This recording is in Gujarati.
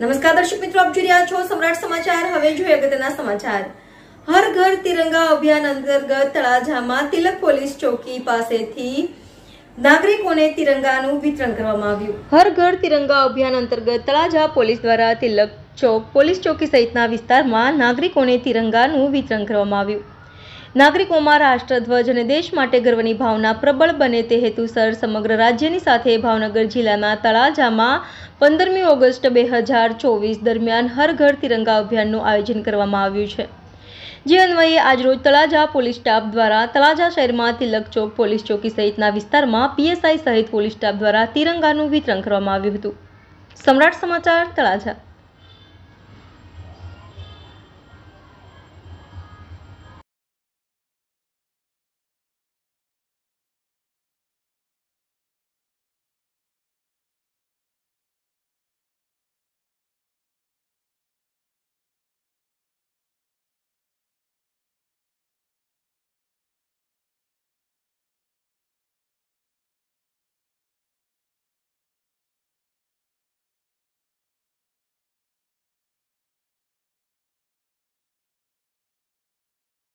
નમસ્કાર દર્શક મિત્રો આપ જોઈ રહ્યા છો સમ્રાટ સમાચાર હવે જોઈએ અગત્યના સમાચાર હર ઘર તિરંગા અભિયાન અંતર્ગત તળાજામાં તિલક પોલીસ ચોકી પાસેથી નાગરિકોને તિરંગાનું વિતરણ કરવામાં આવ્યું હર ઘર તિરંગા અભિયાન અંતર્ગત તળાજા પોલીસ દ્વારા તિલક ચોક પોલીસ ચોકી સહિતના વિસ્તારમાં નાગરિકોને તિરંગાનું વિતરણ કરવામાં આવ્યું નાગરિકોમાં રાષ્ટ્રધ્વજ અને દેશ માટે ગર્વની ભાવના પ્રબળ બને તે હેતુસર સમગ્ર રાજ્યની સાથે ભાવનગર જિલ્લાના તળાજામાં પંદરમી ઓગસ્ટ બે હજાર ચોવીસ દરમિયાન હર ઘર તિરંગા અભિયાનનું આયોજન કરવામાં આવ્યું છે જે અન્વયે આજરોજ તળાજા પોલીસ સ્ટાફ દ્વારા તળાજા શહેરમાં તિલક ચોક પોલીસ ચોકી સહિતના વિસ્તારમાં પીએસઆઈ સહિત પોલીસ સ્ટાફ દ્વારા તિરંગાનું વિતરણ કરવામાં આવ્યું હતું સમ્રાટ સમાચાર તળાજા